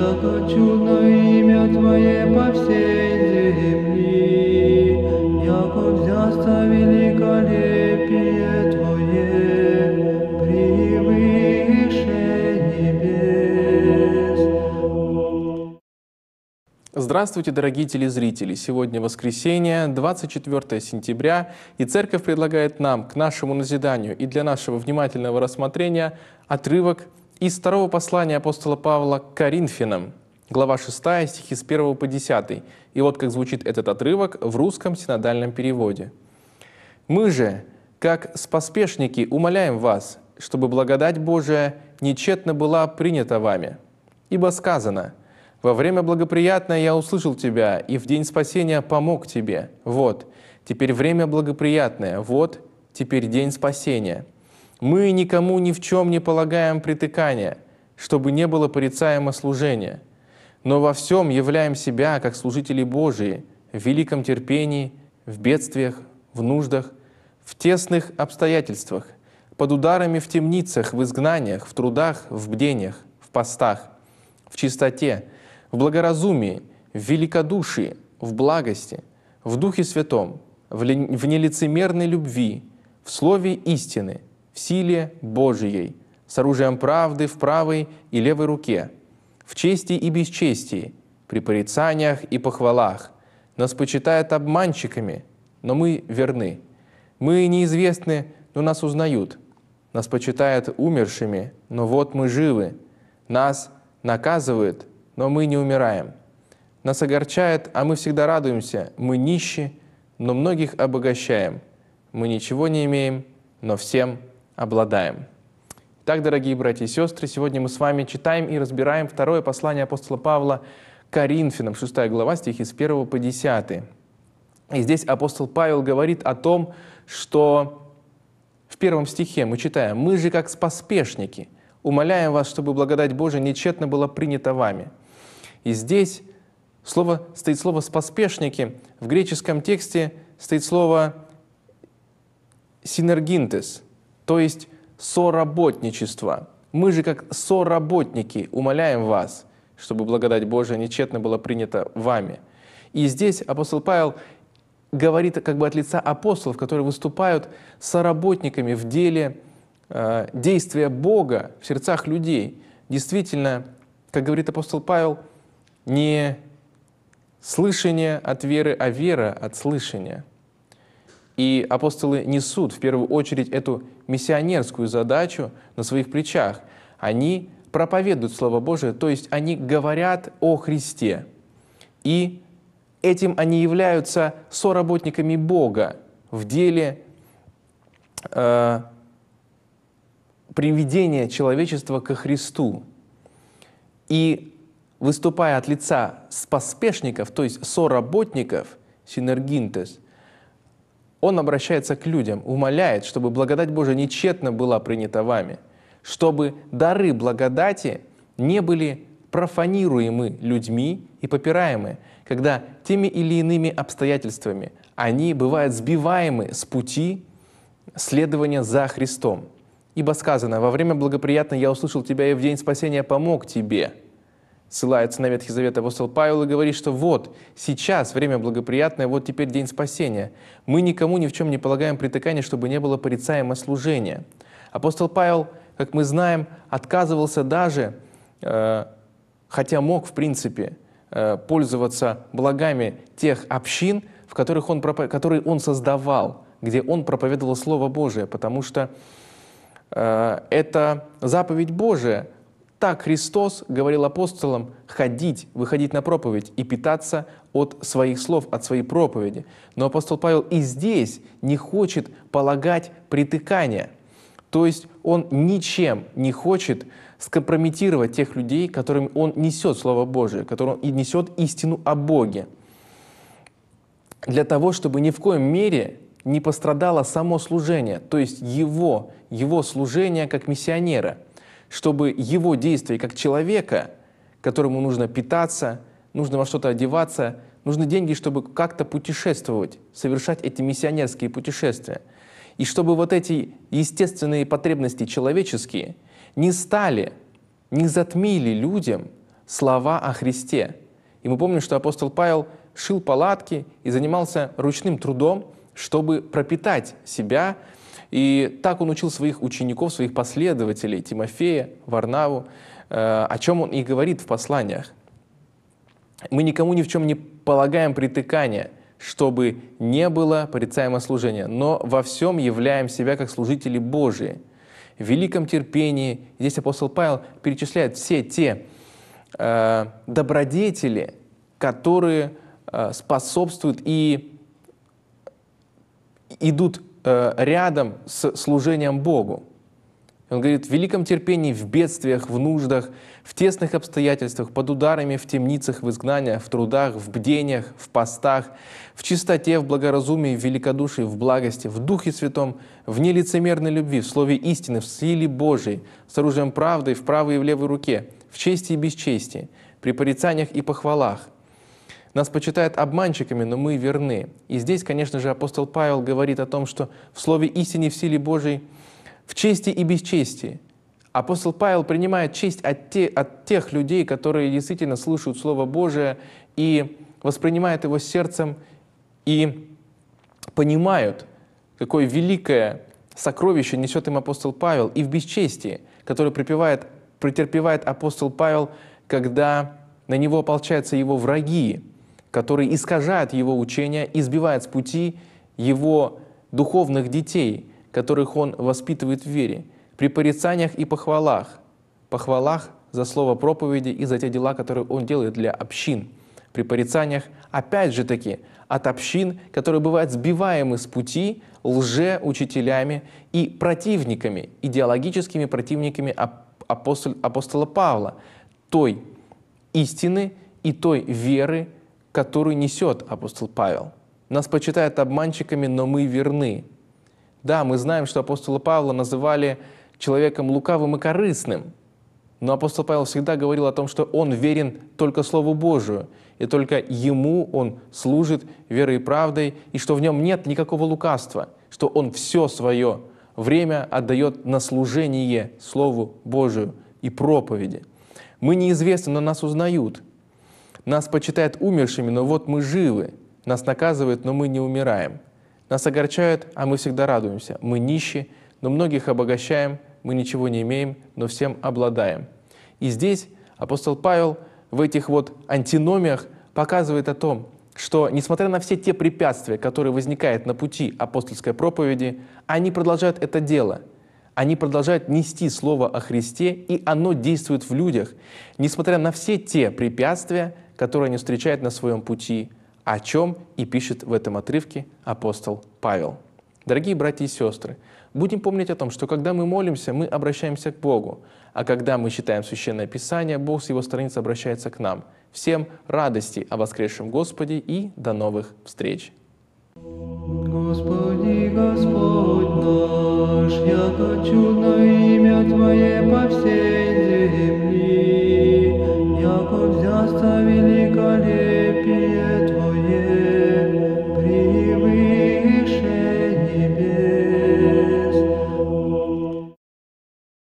Яко имя Твое по всей земли, Яко взяста великолепие Твое, превыше небес. Здравствуйте, дорогие телезрители! Сегодня воскресенье, 24 сентября, и Церковь предлагает нам к нашему назиданию и для нашего внимательного рассмотрения отрывок из второго послания апостола Павла к Коринфянам, глава 6, стихи с 1 по 10. И вот как звучит этот отрывок в русском синодальном переводе. «Мы же, как споспешники, умоляем вас, чтобы благодать Божия нечетно была принята вами. Ибо сказано, «Во время благоприятное я услышал тебя, и в день спасения помог тебе». Вот, теперь время благоприятное, вот, теперь день спасения – мы никому ни в чем не полагаем притыкания, чтобы не было порицаемо служения, но во всем являем себя, как служители Божии, в великом терпении, в бедствиях, в нуждах, в тесных обстоятельствах, под ударами в темницах, в изгнаниях, в трудах, в бдениях, в постах, в чистоте, в благоразумии, в великодушии, в благости, в Духе Святом, в нелицемерной любви, в Слове истины – в силе Божией, с оружием правды в правой и левой руке, в чести и бесчестии, при порицаниях и похвалах. Нас почитают обманщиками, но мы верны. Мы неизвестны, но нас узнают. Нас почитают умершими, но вот мы живы. Нас наказывают, но мы не умираем. Нас огорчает, а мы всегда радуемся. Мы нищи, но многих обогащаем. Мы ничего не имеем, но всем обладаем. Итак, дорогие братья и сестры, сегодня мы с вами читаем и разбираем второе послание апостола Павла Коринфянам, 6 глава, стихи с 1 по 10. И здесь апостол Павел говорит о том, что в первом стихе мы читаем «Мы же как споспешники, умоляем вас, чтобы благодать Божия нечетно была принята вами». И здесь слово, стоит слово «споспешники». В греческом тексте стоит слово «синергинтес», то есть соработничество. Мы же как соработники умоляем вас, чтобы благодать Божия нечетно была принята вами. И здесь апостол Павел говорит как бы от лица апостолов, которые выступают соработниками в деле э, действия Бога в сердцах людей. Действительно, как говорит апостол Павел, не слышание от веры, а вера от слышания – и апостолы несут в первую очередь эту миссионерскую задачу на своих плечах. Они проповедуют Слово Божие, то есть они говорят о Христе. И этим они являются соработниками Бога в деле э, приведения человечества ко Христу. И выступая от лица споспешников, то есть соработников, синергинтес – он обращается к людям, умоляет, чтобы благодать Божия нечетно была принята вами, чтобы дары благодати не были профанируемы людьми и попираемы, когда теми или иными обстоятельствами они бывают сбиваемы с пути следования за Христом. Ибо сказано, во время благоприятно я услышал тебя, и в день спасения помог тебе ссылается на Ветхий Завет апостол Павел и говорит, что вот, сейчас время благоприятное, вот теперь день спасения. Мы никому ни в чем не полагаем притыкания, чтобы не было порицаемо служения. Апостол Павел, как мы знаем, отказывался даже, э, хотя мог, в принципе, э, пользоваться благами тех общин, в которых он, которые он создавал, где он проповедовал Слово Божие, потому что э, это заповедь Божия, так Христос говорил апостолам ходить, выходить на проповедь и питаться от своих слов, от своей проповеди. Но апостол Павел и здесь не хочет полагать притыкания, То есть он ничем не хочет скомпрометировать тех людей, которым он несет Слово Божие, которым он и несет истину о Боге. Для того, чтобы ни в коем мере не пострадало само служение, то есть его, его служение как миссионера – чтобы его действия как человека, которому нужно питаться, нужно во что-то одеваться, нужны деньги, чтобы как-то путешествовать, совершать эти миссионерские путешествия. И чтобы вот эти естественные потребности человеческие не стали, не затмили людям слова о Христе. И мы помним, что апостол Павел шил палатки и занимался ручным трудом, чтобы пропитать себя и так он учил своих учеников, своих последователей, Тимофея, Варнаву, э, о чем он и говорит в посланиях. Мы никому ни в чем не полагаем притыкания, чтобы не было порицаемо служения, но во всем являем себя как служители Божии. В великом терпении, здесь апостол Павел перечисляет все те э, добродетели, которые э, способствуют и идут Э, рядом с служением Богу. Он говорит, в великом терпении, в бедствиях, в нуждах, в тесных обстоятельствах, под ударами, в темницах, в изгнаниях, в трудах, в бдениях, в постах, в чистоте, в благоразумии, в великодушии, в благости, в Духе Святом, в нелицемерной любви, в слове истины, в силе Божией, с оружием правды в правой и в левой руке, в чести и бесчестии, при порицаниях и похвалах – нас почитают обманщиками, но мы верны. И здесь, конечно же, апостол Павел говорит о том, что в слове истине в силе Божией, в чести и бесчестии. Апостол Павел принимает честь от, те, от тех людей, которые действительно слушают Слово Божие и воспринимают его сердцем и понимают, какое великое сокровище несет им апостол Павел, и в бесчестии, которое припевает, претерпевает апостол Павел, когда на него ополчаются его враги, который искажает его учение, избивает с пути его духовных детей, которых он воспитывает в вере, при порицаниях и похвалах, похвалах за слово проповеди и за те дела, которые он делает для общин, при порицаниях, опять же таки, от общин, которые бывают сбиваемы с пути лже-учителями и противниками, идеологическими противниками апостола Павла, той истины и той веры, которую несет апостол Павел. Нас почитают обманщиками, но мы верны. Да, мы знаем, что апостола Павла называли человеком лукавым и корыстным, но апостол Павел всегда говорил о том, что он верен только Слову Божию, и только ему он служит верой и правдой, и что в нем нет никакого лукавства, что он все свое время отдает на служение Слову Божию и проповеди. Мы неизвестны, но нас узнают – нас почитают умершими, но вот мы живы. Нас наказывают, но мы не умираем. Нас огорчают, а мы всегда радуемся. Мы нищи, но многих обогащаем. Мы ничего не имеем, но всем обладаем. И здесь апостол Павел в этих вот антиномиях показывает о том, что, несмотря на все те препятствия, которые возникают на пути апостольской проповеди, они продолжают это дело. Они продолжают нести слово о Христе, и оно действует в людях. Несмотря на все те препятствия, которые они встречают на своем пути, о чем и пишет в этом отрывке апостол Павел. Дорогие братья и сестры, будем помнить о том, что когда мы молимся, мы обращаемся к Богу, а когда мы читаем Священное Писание, Бог с его страниц обращается к нам. Всем радости о воскресшем Господе и до новых встреч! Господи, Господь наш, я хочу на имя Твое по всей земле.